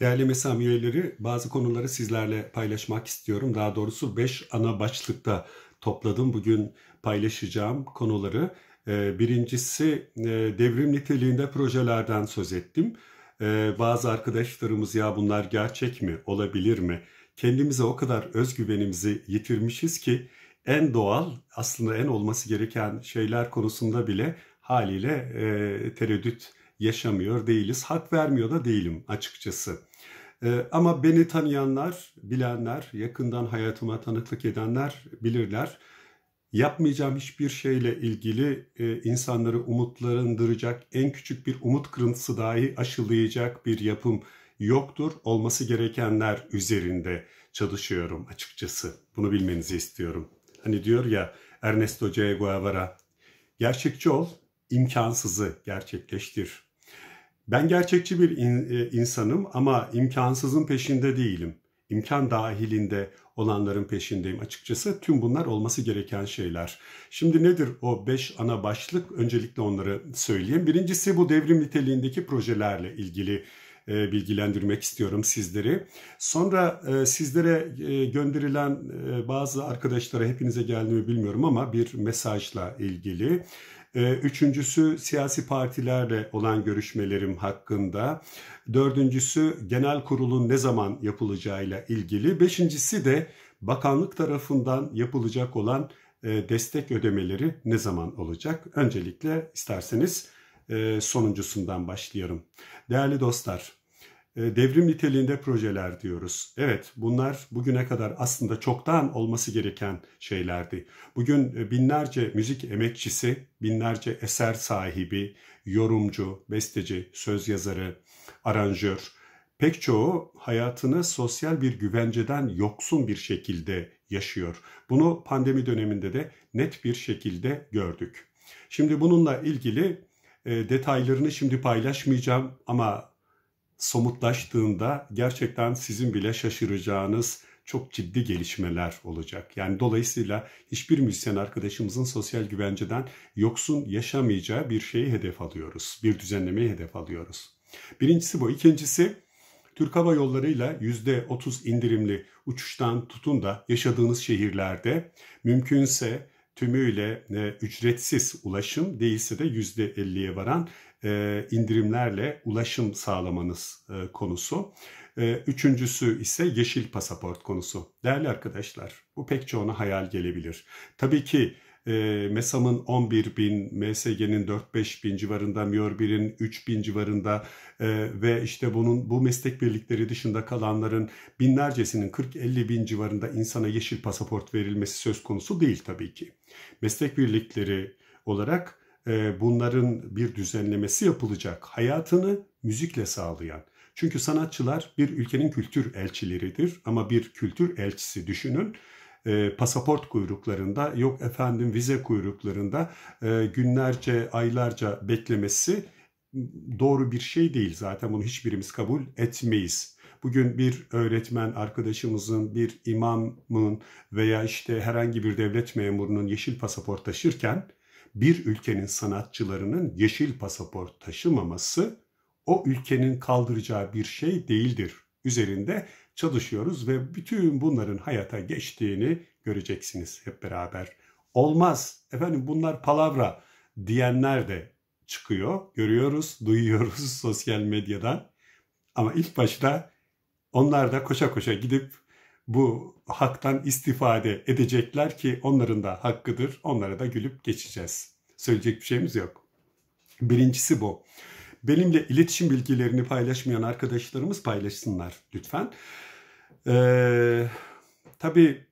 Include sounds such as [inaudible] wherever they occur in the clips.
Değerli mesam üyeleri bazı konuları sizlerle paylaşmak istiyorum. Daha doğrusu 5 ana başlıkta topladım. Bugün paylaşacağım konuları. Ee, birincisi e, devrim niteliğinde projelerden söz ettim. Ee, bazı arkadaşlarımız ya bunlar gerçek mi, olabilir mi? Kendimize o kadar özgüvenimizi yitirmişiz ki en doğal aslında en olması gereken şeyler konusunda bile haliyle e, tereddüt yaşamıyor değiliz. Hak vermiyor da değilim açıkçası. Ee, ama beni tanıyanlar, bilenler, yakından hayatıma tanıklık edenler bilirler. Yapmayacağım hiçbir şeyle ilgili e, insanları umutlandıracak, en küçük bir umut kırıntısı dahi aşılayacak bir yapım yoktur. Olması gerekenler üzerinde çalışıyorum açıkçası. Bunu bilmenizi istiyorum. Hani diyor ya Ernesto C. Guevara, gerçekçi ol, imkansızı gerçekleştir ben gerçekçi bir in, e, insanım ama imkansızın peşinde değilim. İmkan dahilinde olanların peşindeyim. Açıkçası tüm bunlar olması gereken şeyler. Şimdi nedir o beş ana başlık? Öncelikle onları söyleyeyim. Birincisi bu devrim niteliğindeki projelerle ilgili e, bilgilendirmek istiyorum sizleri. Sonra e, sizlere e, gönderilen bazı arkadaşlara hepinize geldi mi bilmiyorum ama bir mesajla ilgili ee, üçüncüsü siyasi partilerle olan görüşmelerim hakkında. Dördüncüsü genel kurulun ne zaman yapılacağıyla ilgili. Beşincisi de bakanlık tarafından yapılacak olan e, destek ödemeleri ne zaman olacak? Öncelikle isterseniz e, sonuncusundan başlayalım. Değerli dostlar, e, devrim niteliğinde projeler diyoruz. Evet bunlar bugüne kadar aslında çoktan olması gereken şeylerdi. Bugün e, binlerce müzik emekçisi, binlerce eser sahibi, yorumcu, besteci, söz yazarı, aranjör pek çoğu hayatını sosyal bir güvenceden yoksun bir şekilde yaşıyor. Bunu pandemi döneminde de net bir şekilde gördük. Şimdi bununla ilgili e, detaylarını şimdi paylaşmayacağım ama somutlaştığında gerçekten sizin bile şaşıracağınız çok ciddi gelişmeler olacak. Yani dolayısıyla hiçbir müzisyen arkadaşımızın sosyal güvenceden yoksun yaşamayacağı bir şeyi hedef alıyoruz. Bir düzenlemeyi hedef alıyoruz. Birincisi bu. İkincisi Türk Hava Yolları ile %30 indirimli uçuştan tutun da yaşadığınız şehirlerde mümkünse tümüyle e, ücretsiz ulaşım değilse de %50'ye varan e, indirimlerle ulaşım sağlamanız e, konusu. E, üçüncüsü ise yeşil pasaport konusu. Değerli arkadaşlar bu pek çoğuna hayal gelebilir. Tabii ki MESAM'ın 11 bin, MSG'nin 4-5 bin civarında, MIÖRBİR'in 3 bin civarında ve işte bunun bu meslek birlikleri dışında kalanların binlercesinin 40-50 bin civarında insana yeşil pasaport verilmesi söz konusu değil tabii ki. Meslek birlikleri olarak e, bunların bir düzenlemesi yapılacak hayatını müzikle sağlayan. Çünkü sanatçılar bir ülkenin kültür elçileridir ama bir kültür elçisi düşünün e, pasaport kuyruklarında yok efendim vize kuyruklarında e, günlerce aylarca beklemesi doğru bir şey değil zaten bunu hiçbirimiz kabul etmeyiz. Bugün bir öğretmen arkadaşımızın, bir imamın veya işte herhangi bir devlet memurunun yeşil pasaport taşırken bir ülkenin sanatçılarının yeşil pasaport taşımaması o ülkenin kaldıracağı bir şey değildir. Üzerinde çalışıyoruz ve bütün bunların hayata geçtiğini göreceksiniz hep beraber. Olmaz efendim bunlar palavra diyenler de çıkıyor. Görüyoruz, duyuyoruz [laughs] sosyal medyadan. Ama ilk başta onlar da koşa koşa gidip bu haktan istifade edecekler ki onların da hakkıdır. Onlara da gülüp geçeceğiz. Söyleyecek bir şeyimiz yok. Birincisi bu. Benimle iletişim bilgilerini paylaşmayan arkadaşlarımız paylaşsınlar lütfen. Ee, tabii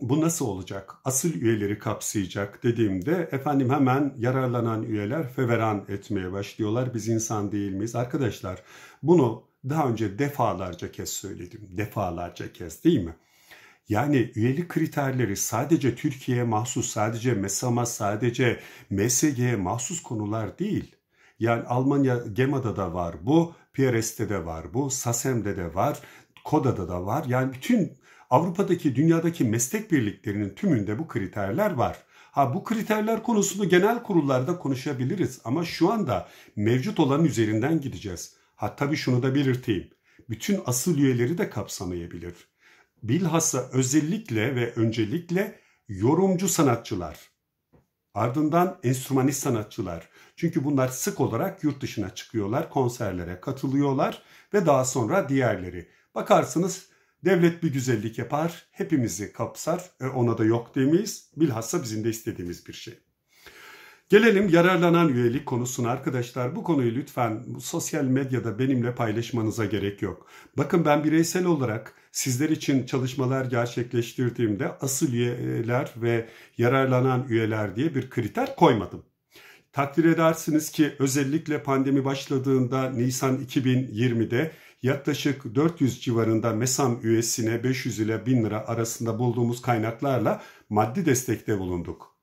bu nasıl olacak? Asıl üyeleri kapsayacak dediğimde efendim hemen yararlanan üyeler feveran etmeye başlıyorlar. Biz insan değil miyiz? Arkadaşlar bunu daha önce defalarca kez söyledim. Defalarca kez değil mi? Yani üyelik kriterleri sadece Türkiye'ye mahsus, sadece MESAM'a, sadece MSG'ye e mahsus konular değil. Yani Almanya GEMA'da da var bu, PRS'te de var bu, SASEM'de de var, KODA'da da var. Yani bütün Avrupa'daki, dünyadaki meslek birliklerinin tümünde bu kriterler var. Ha bu kriterler konusunu genel kurullarda konuşabiliriz ama şu anda mevcut olan üzerinden gideceğiz. Ha tabii şunu da belirteyim. Bütün asıl üyeleri de kapsamayabilir. Bilhassa özellikle ve öncelikle yorumcu sanatçılar. Ardından enstrümanist sanatçılar. Çünkü bunlar sık olarak yurt dışına çıkıyorlar, konserlere katılıyorlar ve daha sonra diğerleri. Bakarsınız devlet bir güzellik yapar, hepimizi kapsar, e ona da yok demeyiz. Bilhassa bizim de istediğimiz bir şey. Gelelim yararlanan üyelik konusuna arkadaşlar. Bu konuyu lütfen sosyal medyada benimle paylaşmanıza gerek yok. Bakın ben bireysel olarak sizler için çalışmalar gerçekleştirdiğimde asıl üyeler ve yararlanan üyeler diye bir kriter koymadım. Takdir edersiniz ki özellikle pandemi başladığında Nisan 2020'de yaklaşık 400 civarında MESAM üyesine 500 ile 1000 lira arasında bulduğumuz kaynaklarla maddi destekte bulunduk.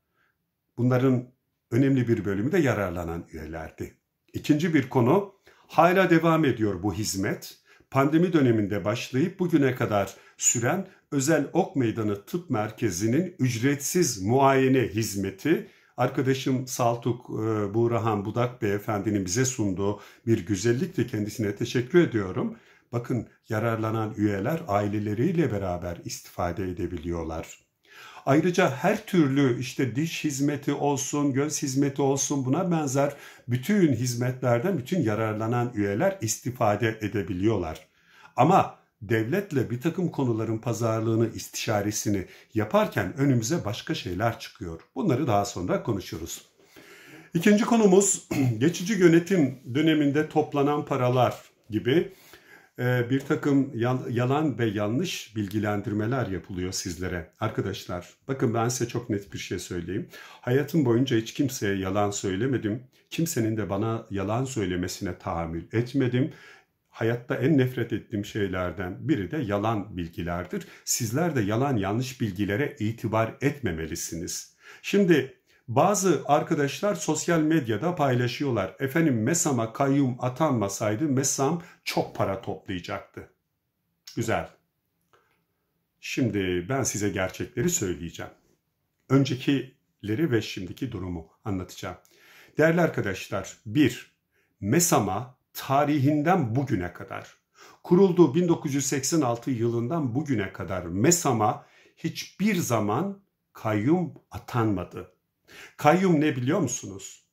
Bunların önemli bir bölümü de yararlanan üyelerdi. İkinci bir konu, hala devam ediyor bu hizmet. Pandemi döneminde başlayıp bugüne kadar süren Özel Ok Meydanı Tıp Merkezi'nin ücretsiz muayene hizmeti Arkadaşım Saltuk e, Buğrahan Budak Beyefendi'nin bize sunduğu bir güzellikti. Kendisine teşekkür ediyorum. Bakın yararlanan üyeler aileleriyle beraber istifade edebiliyorlar. Ayrıca her türlü işte diş hizmeti olsun, göz hizmeti olsun buna benzer bütün hizmetlerden bütün yararlanan üyeler istifade edebiliyorlar. Ama devletle bir takım konuların pazarlığını, istişaresini yaparken önümüze başka şeyler çıkıyor. Bunları daha sonra konuşuruz. İkinci konumuz [clears throat] geçici yönetim döneminde toplanan paralar gibi ee, bir takım yalan ve yanlış bilgilendirmeler yapılıyor sizlere. Arkadaşlar bakın ben size çok net bir şey söyleyeyim. Hayatım boyunca hiç kimseye yalan söylemedim. Kimsenin de bana yalan söylemesine tahammül etmedim. Hayatta en nefret ettiğim şeylerden biri de yalan bilgilerdir. Sizler de yalan yanlış bilgilere itibar etmemelisiniz. Şimdi bazı arkadaşlar sosyal medyada paylaşıyorlar. Efendim Mesam'a kayyum atanmasaydı Mesam çok para toplayacaktı. Güzel. Şimdi ben size gerçekleri söyleyeceğim. Öncekileri ve şimdiki durumu anlatacağım. Değerli arkadaşlar, 1. Mesama tarihinden bugüne kadar, kurulduğu 1986 yılından bugüne kadar Mesama hiçbir zaman kayyum atanmadı. Kayyum ne biliyor musunuz?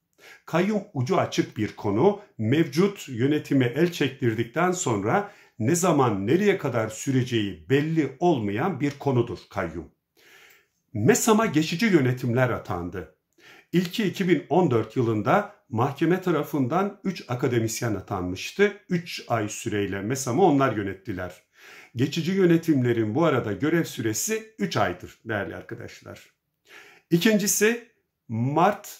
Kayyum ucu açık bir konu mevcut yönetime el çektirdikten sonra ne zaman nereye kadar süreceği belli olmayan bir konudur kayyum. MESAM'a geçici yönetimler atandı. İlki 2014 yılında mahkeme tarafından 3 akademisyen atanmıştı. 3 ay süreyle MESAM'ı onlar yönettiler. Geçici yönetimlerin bu arada görev süresi 3 aydır değerli arkadaşlar. İkincisi Mart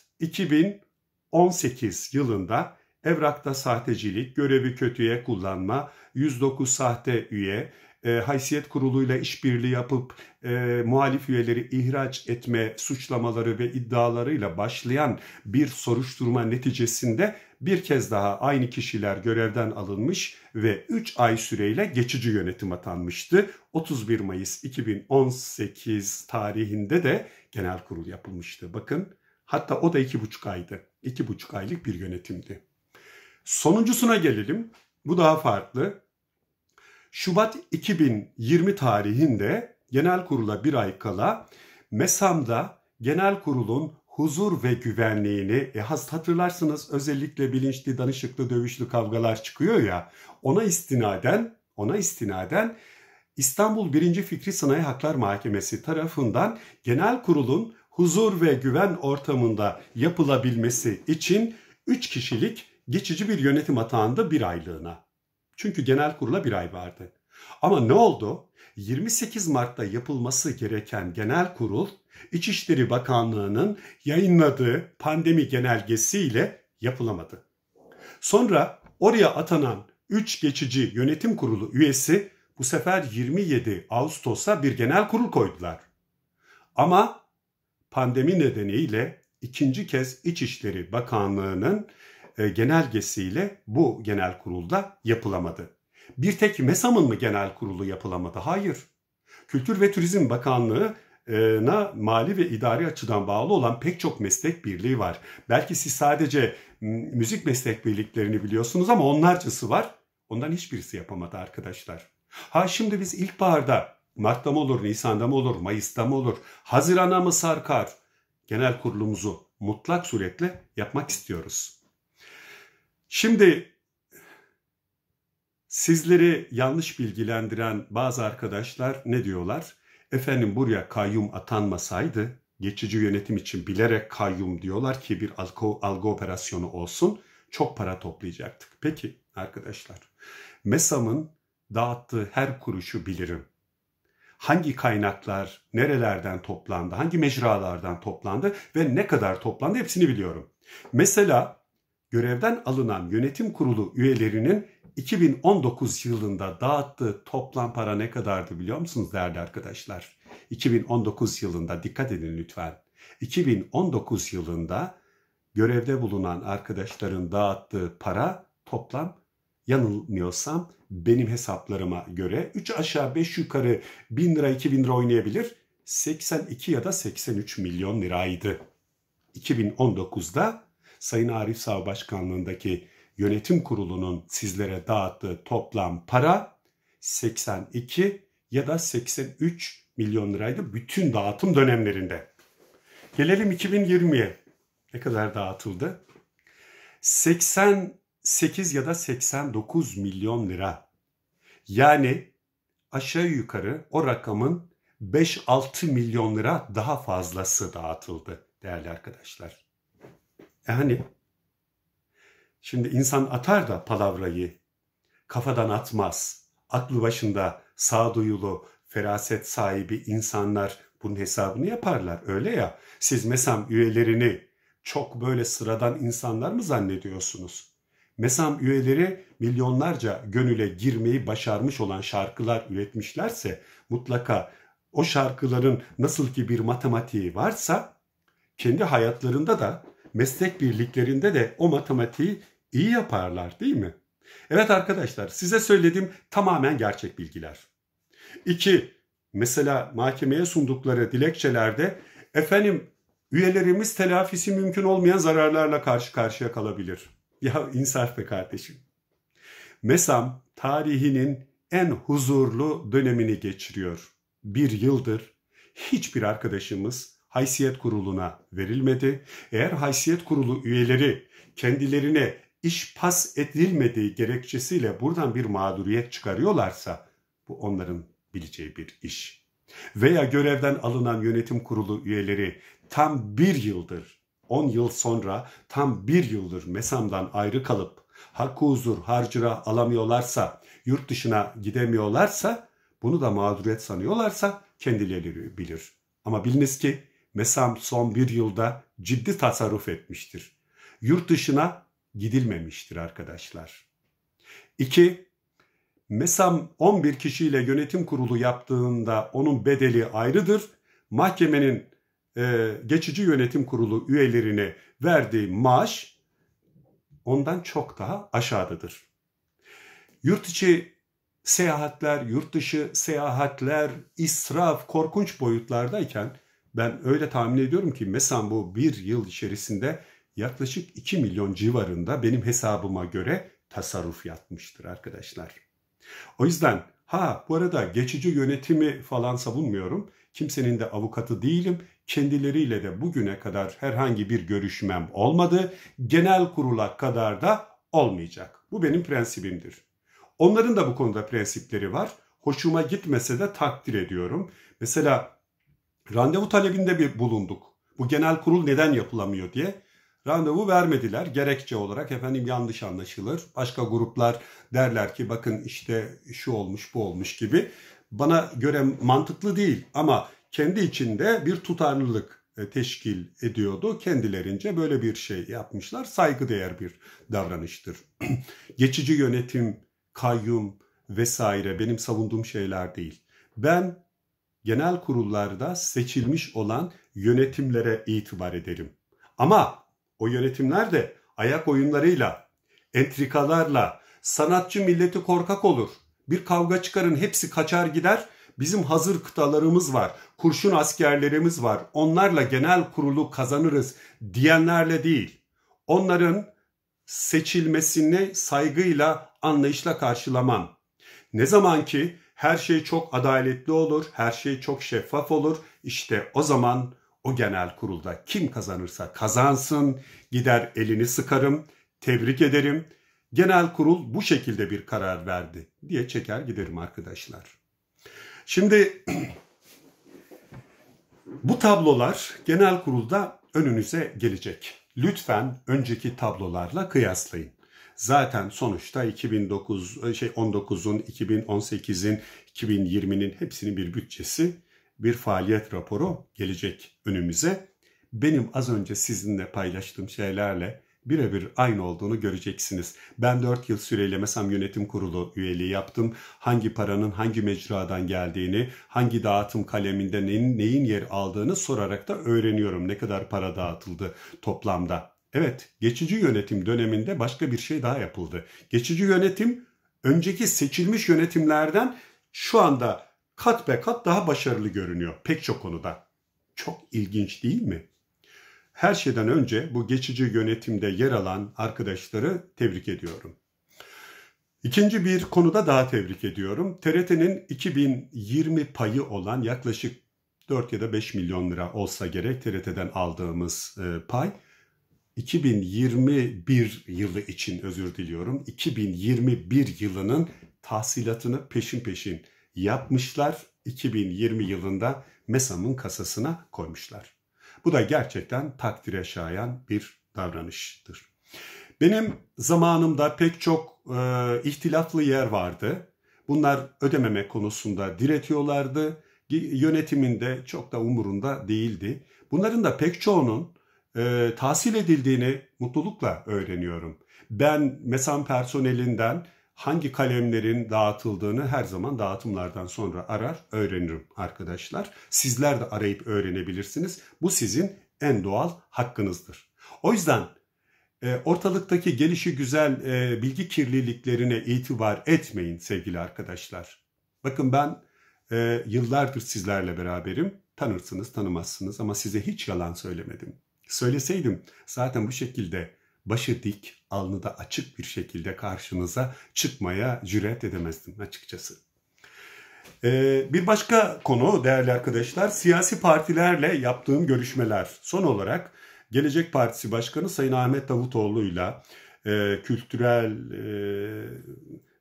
2018 yılında evrakta sahtecilik, görevi kötüye kullanma, 109 sahte üye, e, haysiyet kuruluyla işbirliği yapıp e, muhalif üyeleri ihraç etme suçlamaları ve iddialarıyla başlayan bir soruşturma neticesinde bir kez daha aynı kişiler görevden alınmış ve 3 ay süreyle geçici yönetim atanmıştı. 31 Mayıs 2018 tarihinde de genel kurul yapılmıştı. Bakın Hatta o da iki buçuk aydı. İki buçuk aylık bir yönetimdi. Sonuncusuna gelelim. Bu daha farklı. Şubat 2020 tarihinde genel kurula bir ay kala MESAM'da genel kurulun huzur ve güvenliğini e, hatırlarsınız özellikle bilinçli danışıklı dövüşlü kavgalar çıkıyor ya ona istinaden ona istinaden İstanbul 1. Fikri Sanayi Haklar Mahkemesi tarafından genel kurulun huzur ve güven ortamında yapılabilmesi için 3 kişilik geçici bir yönetim atağında bir aylığına. Çünkü genel kurula bir ay vardı. Ama ne oldu? 28 Mart'ta yapılması gereken genel kurul İçişleri Bakanlığı'nın yayınladığı pandemi genelgesiyle yapılamadı. Sonra oraya atanan 3 geçici yönetim kurulu üyesi bu sefer 27 Ağustos'a bir genel kurul koydular. Ama pandemi nedeniyle ikinci kez İçişleri Bakanlığı'nın e, genelgesiyle bu genel kurulda yapılamadı. Bir tek MESAM'ın mı genel kurulu yapılamadı? Hayır. Kültür ve Turizm Bakanlığı'na mali ve idari açıdan bağlı olan pek çok meslek birliği var. Belki siz sadece müzik meslek birliklerini biliyorsunuz ama onlarcası var. Ondan hiçbirisi yapamadı arkadaşlar. Ha şimdi biz ilkbaharda Mart'ta mı olur, Nisan'da mı olur, Mayıs'ta mı olur, Haziran'a mı sarkar? Genel kurulumuzu mutlak suretle yapmak istiyoruz. Şimdi sizleri yanlış bilgilendiren bazı arkadaşlar ne diyorlar? Efendim buraya kayyum atanmasaydı geçici yönetim için bilerek kayyum diyorlar ki bir algı, algı operasyonu olsun çok para toplayacaktık. Peki arkadaşlar MESAM'ın dağıttığı her kuruşu bilirim hangi kaynaklar nerelerden toplandı, hangi mecralardan toplandı ve ne kadar toplandı hepsini biliyorum. Mesela görevden alınan yönetim kurulu üyelerinin 2019 yılında dağıttığı toplam para ne kadardı biliyor musunuz değerli arkadaşlar? 2019 yılında dikkat edin lütfen. 2019 yılında görevde bulunan arkadaşların dağıttığı para toplam yanılmıyorsam benim hesaplarıma göre 3 aşağı 5 yukarı 1000 lira 2000 lira oynayabilir. 82 ya da 83 milyon liraydı. 2019'da Sayın Arif Sağ Başkanlığındaki yönetim kurulunun sizlere dağıttığı toplam para 82 ya da 83 milyon liraydı bütün dağıtım dönemlerinde. Gelelim 2020'ye. Ne kadar dağıtıldı? 80 8 ya da 89 milyon lira. Yani aşağı yukarı o rakamın 5-6 milyon lira daha fazlası dağıtıldı değerli arkadaşlar. E hani şimdi insan atar da palavrayı kafadan atmaz. Aklı başında sağduyulu, feraset sahibi insanlar bunun hesabını yaparlar öyle ya. Siz mesam üyelerini çok böyle sıradan insanlar mı zannediyorsunuz? MESAM üyeleri milyonlarca gönüle girmeyi başarmış olan şarkılar üretmişlerse mutlaka o şarkıların nasıl ki bir matematiği varsa kendi hayatlarında da meslek birliklerinde de o matematiği iyi yaparlar değil mi? Evet arkadaşlar size söylediğim tamamen gerçek bilgiler. 2. Mesela mahkemeye sundukları dilekçelerde efendim üyelerimiz telafisi mümkün olmayan zararlarla karşı karşıya kalabilir ya insaf be kardeşim. Mesam tarihinin en huzurlu dönemini geçiriyor. Bir yıldır hiçbir arkadaşımız haysiyet kuruluna verilmedi. Eğer haysiyet kurulu üyeleri kendilerine iş pas edilmediği gerekçesiyle buradan bir mağduriyet çıkarıyorlarsa bu onların bileceği bir iş. Veya görevden alınan yönetim kurulu üyeleri tam bir yıldır 10 yıl sonra tam bir yıldır mesamdan ayrı kalıp hakkı huzur harcıra alamıyorlarsa, yurt dışına gidemiyorlarsa, bunu da mağduriyet sanıyorlarsa kendileri bilir. Ama biliniz ki mesam son bir yılda ciddi tasarruf etmiştir. Yurt dışına gidilmemiştir arkadaşlar. 2. Mesam 11 kişiyle yönetim kurulu yaptığında onun bedeli ayrıdır. Mahkemenin e, geçici yönetim kurulu üyelerine verdiği maaş ondan çok daha aşağıdadır. Yurt içi seyahatler, yurt dışı seyahatler, israf korkunç boyutlardayken ben öyle tahmin ediyorum ki mesela bu bir yıl içerisinde yaklaşık 2 milyon civarında benim hesabıma göre tasarruf yatmıştır arkadaşlar. O yüzden ha bu arada geçici yönetimi falan savunmuyorum. Kimsenin de avukatı değilim kendileriyle de bugüne kadar herhangi bir görüşmem olmadı. Genel kurula kadar da olmayacak. Bu benim prensibimdir. Onların da bu konuda prensipleri var. Hoşuma gitmese de takdir ediyorum. Mesela randevu talebinde bir bulunduk. Bu genel kurul neden yapılamıyor diye randevu vermediler. Gerekçe olarak efendim yanlış anlaşılır. Başka gruplar derler ki bakın işte şu olmuş bu olmuş gibi. Bana göre mantıklı değil ama kendi içinde bir tutarlılık e, teşkil ediyordu. Kendilerince böyle bir şey yapmışlar. Saygıdeğer bir davranıştır. [clears throat] Geçici yönetim, kayyum vesaire benim savunduğum şeyler değil. Ben genel kurullarda seçilmiş olan yönetimlere itibar ederim. Ama o yönetimler de ayak oyunlarıyla, entrikalarla, sanatçı milleti korkak olur. Bir kavga çıkarın hepsi kaçar gider Bizim hazır kıtalarımız var, kurşun askerlerimiz var. Onlarla genel kurulu kazanırız diyenlerle değil. Onların seçilmesini saygıyla, anlayışla karşılamam. Ne zaman ki her şey çok adaletli olur, her şey çok şeffaf olur, işte o zaman o genel kurulda kim kazanırsa kazansın, gider elini sıkarım, tebrik ederim. Genel kurul bu şekilde bir karar verdi diye çeker giderim arkadaşlar. Şimdi [clears throat] bu tablolar genel kurulda önünüze gelecek. Lütfen önceki tablolarla kıyaslayın. Zaten sonuçta 2009 şey 19'un, 2018'in, 2020'nin hepsinin bir bütçesi, bir faaliyet raporu gelecek önümüze. Benim az önce sizinle paylaştığım şeylerle birebir aynı olduğunu göreceksiniz. Ben 4 yıl süreyle MESAM Yönetim Kurulu üyeliği yaptım. Hangi paranın hangi mecradan geldiğini, hangi dağıtım kaleminde neyin, neyin yer aldığını sorarak da öğreniyorum ne kadar para dağıtıldı toplamda. Evet, geçici yönetim döneminde başka bir şey daha yapıldı. Geçici yönetim önceki seçilmiş yönetimlerden şu anda kat be kat daha başarılı görünüyor pek çok konuda. Çok ilginç değil mi? her şeyden önce bu geçici yönetimde yer alan arkadaşları tebrik ediyorum. İkinci bir konuda daha tebrik ediyorum. TRT'nin 2020 payı olan yaklaşık 4 ya da 5 milyon lira olsa gerek TRT'den aldığımız e, pay 2021 yılı için özür diliyorum. 2021 yılının tahsilatını peşin peşin yapmışlar. 2020 yılında MESAM'ın kasasına koymuşlar. Bu da gerçekten takdire şayan bir davranıştır. Benim zamanımda pek çok e, ihtilaflı yer vardı. Bunlar ödememe konusunda diretiyorlardı. Yönetiminde çok da umurunda değildi. Bunların da pek çoğunun e, tahsil edildiğini mutlulukla öğreniyorum. Ben mesan personelinden hangi kalemlerin dağıtıldığını her zaman dağıtımlardan sonra arar, öğrenirim arkadaşlar. Sizler de arayıp öğrenebilirsiniz. Bu sizin en doğal hakkınızdır. O yüzden e, ortalıktaki gelişi güzel e, bilgi kirliliklerine itibar etmeyin sevgili arkadaşlar. Bakın ben e, yıllardır sizlerle beraberim. Tanırsınız tanımazsınız ama size hiç yalan söylemedim. Söyleseydim zaten bu şekilde başı dik, alnı da açık bir şekilde karşınıza çıkmaya cüret edemezdim açıkçası. Ee, bir başka konu değerli arkadaşlar siyasi partilerle yaptığım görüşmeler. Son olarak Gelecek Partisi Başkanı Sayın Ahmet Davutoğlu'yla e, kültürel e,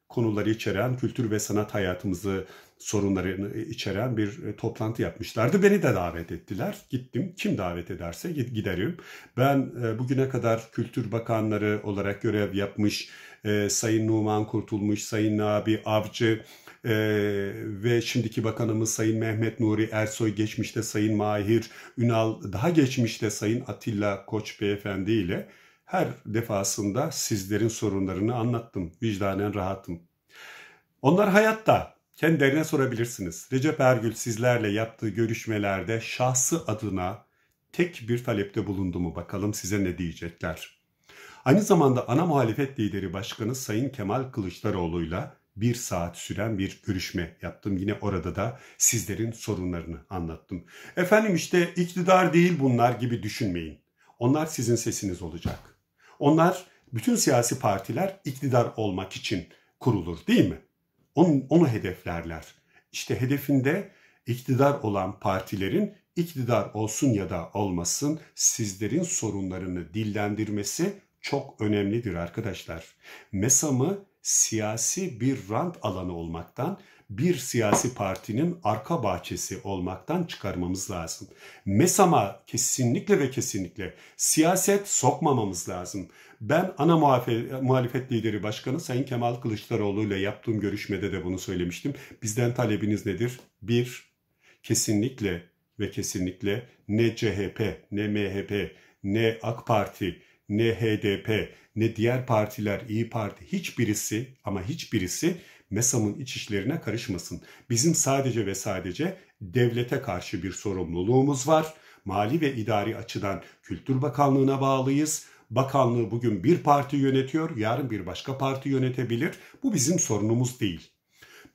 konuları içeren, kültür ve sanat hayatımızı sorunlarını içeren bir e, toplantı yapmışlardı. Beni de davet ettiler. Gittim. Kim davet ederse giderim. Ben e, bugüne kadar kültür bakanları olarak görev yapmış e, Sayın Numan Kurtulmuş, Sayın Nabi Avcı, ve şimdiki bakanımız Sayın Mehmet Nuri Ersoy geçmişte Sayın Mahir Ünal daha geçmişte Sayın Atilla Koç beyefendi ile her defasında sizlerin sorunlarını anlattım. Vicdanen rahatım. Onlar hayatta. Kendilerine sorabilirsiniz. Recep Ergül sizlerle yaptığı görüşmelerde şahsı adına tek bir talepte bulundu mu bakalım size ne diyecekler. Aynı zamanda ana muhalefet lideri başkanı Sayın Kemal Kılıçdaroğlu'yla bir saat süren bir görüşme yaptım. Yine orada da sizlerin sorunlarını anlattım. Efendim işte iktidar değil bunlar gibi düşünmeyin. Onlar sizin sesiniz olacak. Onlar bütün siyasi partiler iktidar olmak için kurulur değil mi? Onu, onu hedeflerler. İşte hedefinde iktidar olan partilerin iktidar olsun ya da olmasın sizlerin sorunlarını dillendirmesi çok önemlidir arkadaşlar. Mesamı siyasi bir rant alanı olmaktan bir siyasi partinin arka bahçesi olmaktan çıkarmamız lazım. Mesama kesinlikle ve kesinlikle siyaset sokmamamız lazım. Ben ana muhafet, muhalefet lideri başkanı Sayın Kemal Kılıçdaroğlu ile yaptığım görüşmede de bunu söylemiştim. Bizden talebiniz nedir? Bir, kesinlikle ve kesinlikle ne CHP, ne MHP, ne AK Parti, ne HDP, ne diğer partiler, İyi Parti hiçbirisi ama hiçbirisi MESAM'ın iç işlerine karışmasın. Bizim sadece ve sadece devlete karşı bir sorumluluğumuz var. Mali ve idari açıdan Kültür Bakanlığı'na bağlıyız. Bakanlığı bugün bir parti yönetiyor, yarın bir başka parti yönetebilir. Bu bizim sorunumuz değil.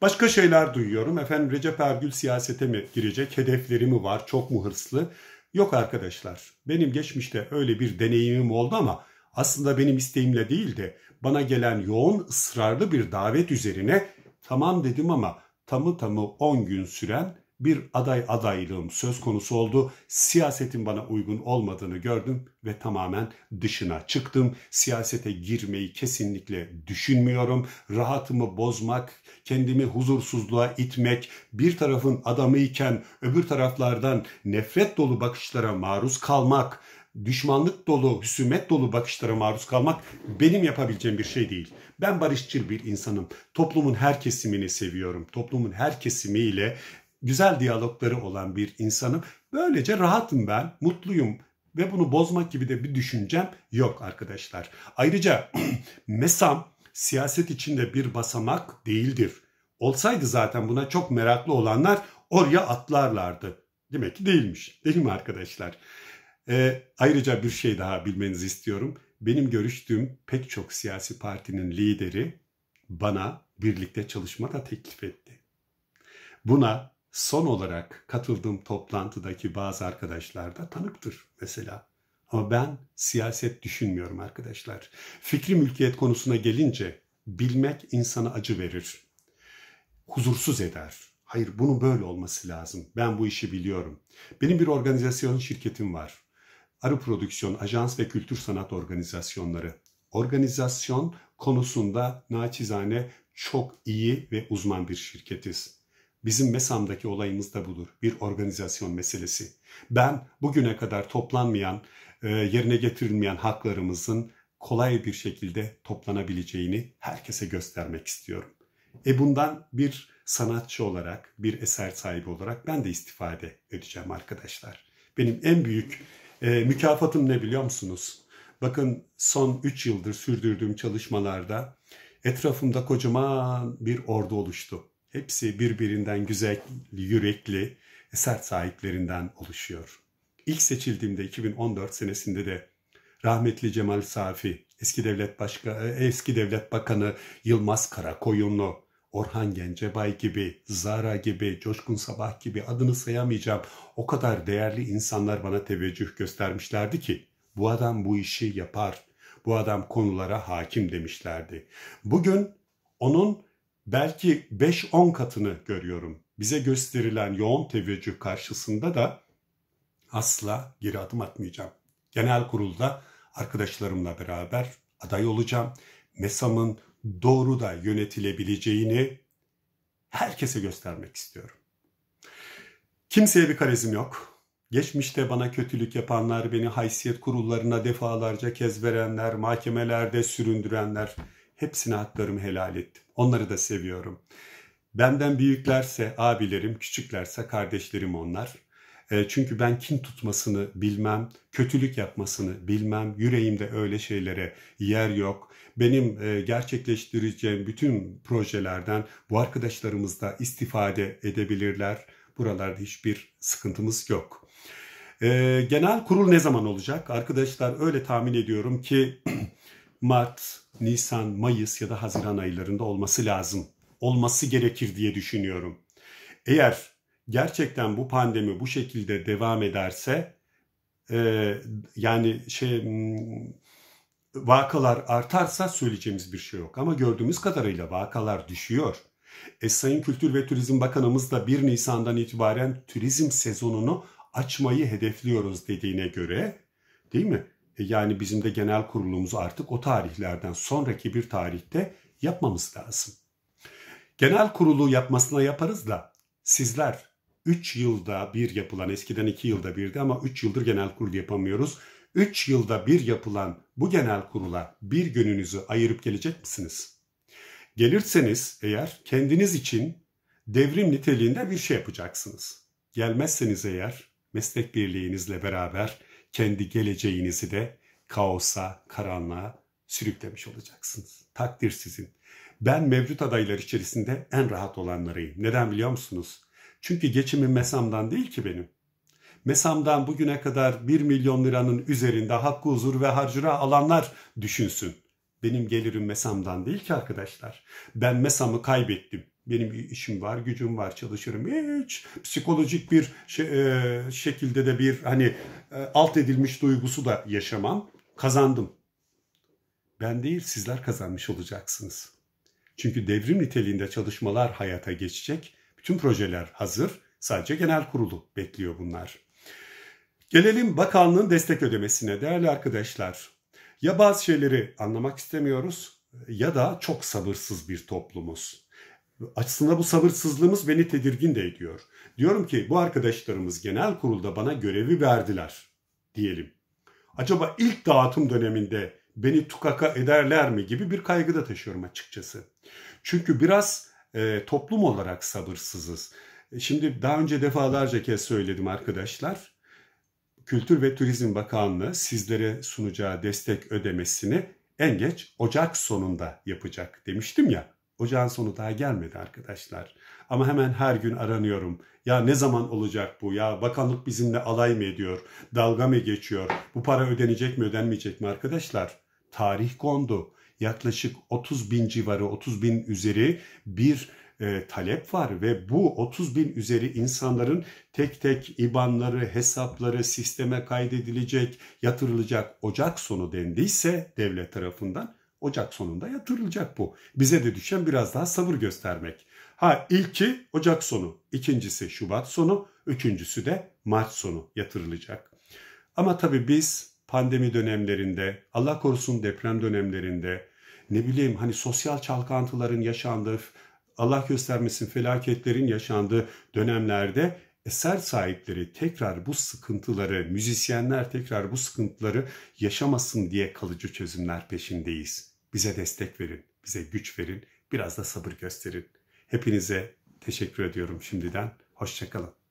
Başka şeyler duyuyorum. Efendim Recep Ergül siyasete mi girecek? Hedefleri mi var? Çok mu hırslı? Yok arkadaşlar. Benim geçmişte öyle bir deneyimim oldu ama aslında benim isteğimle değil de bana gelen yoğun ısrarlı bir davet üzerine tamam dedim ama tamı tamı 10 gün süren bir aday adaylığım söz konusu oldu. Siyasetin bana uygun olmadığını gördüm ve tamamen dışına çıktım. Siyasete girmeyi kesinlikle düşünmüyorum. Rahatımı bozmak, kendimi huzursuzluğa itmek, bir tarafın adamıyken öbür taraflardan nefret dolu bakışlara maruz kalmak düşmanlık dolu, hüsumet dolu bakışlara maruz kalmak benim yapabileceğim bir şey değil. Ben barışçıl bir insanım. Toplumun her kesimini seviyorum. Toplumun her kesimiyle güzel diyalogları olan bir insanım. Böylece rahatım ben, mutluyum ve bunu bozmak gibi de bir düşüncem yok arkadaşlar. Ayrıca [clears throat] mesam siyaset içinde bir basamak değildir. Olsaydı zaten buna çok meraklı olanlar oraya atlarlardı. Demek ki değilmiş. Değil mi arkadaşlar? E, ayrıca bir şey daha bilmenizi istiyorum. Benim görüştüğüm pek çok siyasi partinin lideri bana birlikte çalışma da teklif etti. Buna son olarak katıldığım toplantıdaki bazı arkadaşlar da tanıktır mesela. Ama ben siyaset düşünmüyorum arkadaşlar. Fikri mülkiyet konusuna gelince bilmek insana acı verir. Huzursuz eder. Hayır bunun böyle olması lazım. Ben bu işi biliyorum. Benim bir organizasyon şirketim var. Arı Prodüksiyon Ajans ve Kültür Sanat Organizasyonları. Organizasyon konusunda naçizane çok iyi ve uzman bir şirketiz. Bizim MESAM'daki olayımız da budur. Bir organizasyon meselesi. Ben bugüne kadar toplanmayan, e, yerine getirilmeyen haklarımızın kolay bir şekilde toplanabileceğini herkese göstermek istiyorum. E bundan bir sanatçı olarak, bir eser sahibi olarak ben de istifade edeceğim arkadaşlar. Benim en büyük e, mükafatım ne biliyor musunuz? Bakın son 3 yıldır sürdürdüğüm çalışmalarda etrafımda kocaman bir ordu oluştu. Hepsi birbirinden güzel, yürekli, sert sahiplerinden oluşuyor. İlk seçildiğimde 2014 senesinde de rahmetli Cemal Safi, eski devlet başka eski devlet bakanı Yılmaz Karakoyunlu, Orhan Gencebay gibi, Zara gibi, Coşkun Sabah gibi adını sayamayacağım o kadar değerli insanlar bana teveccüh göstermişlerdi ki bu adam bu işi yapar, bu adam konulara hakim demişlerdi. Bugün onun belki 5-10 katını görüyorum. Bize gösterilen yoğun teveccüh karşısında da asla geri adım atmayacağım. Genel kurulda arkadaşlarımla beraber aday olacağım. MESAM'ın doğru da yönetilebileceğini herkese göstermek istiyorum. Kimseye bir karizm yok. Geçmişte bana kötülük yapanlar, beni haysiyet kurullarına defalarca kez verenler, mahkemelerde süründürenler hepsine haklarımı helal ettim. Onları da seviyorum. Benden büyüklerse abilerim, küçüklerse kardeşlerim onlar. E, çünkü ben kin tutmasını bilmem, kötülük yapmasını bilmem. Yüreğimde öyle şeylere yer yok benim e, gerçekleştireceğim bütün projelerden bu arkadaşlarımız da istifade edebilirler. Buralarda hiçbir sıkıntımız yok. E, genel kurul ne zaman olacak? Arkadaşlar öyle tahmin ediyorum ki [clears throat] Mart, Nisan, Mayıs ya da Haziran aylarında olması lazım. Olması gerekir diye düşünüyorum. Eğer gerçekten bu pandemi bu şekilde devam ederse e, yani şey hmm, vakalar artarsa söyleyeceğimiz bir şey yok. Ama gördüğümüz kadarıyla vakalar düşüyor. E, Sayın Kültür ve Turizm Bakanımız da 1 Nisan'dan itibaren turizm sezonunu açmayı hedefliyoruz dediğine göre değil mi? E, yani bizim de genel kurulumuzu artık o tarihlerden sonraki bir tarihte yapmamız lazım. Genel kurulu yapmasına yaparız da sizler 3 yılda bir yapılan eskiden 2 yılda birdi ama 3 yıldır genel kurulu yapamıyoruz. 3 yılda bir yapılan bu genel kurula bir gününüzü ayırıp gelecek misiniz? Gelirseniz eğer kendiniz için devrim niteliğinde bir şey yapacaksınız. Gelmezseniz eğer meslek birliğinizle beraber kendi geleceğinizi de kaosa, karanlığa sürüklemiş olacaksınız. Takdir sizin. Ben mevcut adaylar içerisinde en rahat olanlarıyım. Neden biliyor musunuz? Çünkü geçimim mesamdan değil ki benim. MESAM'dan bugüne kadar 1 milyon liranın üzerinde hakkı huzur ve harcura alanlar düşünsün. Benim gelirim MESAM'dan değil ki arkadaşlar. Ben MESAM'ı kaybettim. Benim işim var, gücüm var, çalışırım. Hiç psikolojik bir şey, e, şekilde de bir hani e, alt edilmiş duygusu da yaşamam. Kazandım. Ben değil sizler kazanmış olacaksınız. Çünkü devrim niteliğinde çalışmalar hayata geçecek. Bütün projeler hazır. Sadece genel kurulu bekliyor bunlar. Gelelim bakanlığın destek ödemesine değerli arkadaşlar. Ya bazı şeyleri anlamak istemiyoruz ya da çok sabırsız bir toplumuz. Aslında bu sabırsızlığımız beni tedirgin de ediyor. Diyorum ki bu arkadaşlarımız genel kurulda bana görevi verdiler diyelim. Acaba ilk dağıtım döneminde beni tukaka ederler mi gibi bir kaygı da taşıyorum açıkçası. Çünkü biraz e, toplum olarak sabırsızız. E, şimdi daha önce defalarca kez söyledim arkadaşlar. Kültür ve Turizm Bakanlığı sizlere sunacağı destek ödemesini en geç Ocak sonunda yapacak demiştim ya. Ocağın sonu daha gelmedi arkadaşlar. Ama hemen her gün aranıyorum. Ya ne zaman olacak bu ya? Bakanlık bizimle alay mı ediyor? Dalga mı geçiyor? Bu para ödenecek mi ödenmeyecek mi arkadaşlar? Tarih kondu. Yaklaşık 30 bin civarı, 30 bin üzeri bir e, talep var ve bu 30 bin üzeri insanların tek tek ibanları, hesapları sisteme kaydedilecek, yatırılacak Ocak sonu dendiyse devlet tarafından Ocak sonunda yatırılacak bu. Bize de düşen biraz daha sabır göstermek. Ha ilki Ocak sonu, ikincisi Şubat sonu, üçüncüsü de Mart sonu yatırılacak. Ama tabii biz pandemi dönemlerinde, Allah korusun deprem dönemlerinde, ne bileyim hani sosyal çalkantıların yaşandığı, Allah göstermesin felaketlerin yaşandığı dönemlerde eser sahipleri tekrar bu sıkıntıları, müzisyenler tekrar bu sıkıntıları yaşamasın diye kalıcı çözümler peşindeyiz. Bize destek verin, bize güç verin, biraz da sabır gösterin. Hepinize teşekkür ediyorum şimdiden. Hoşçakalın.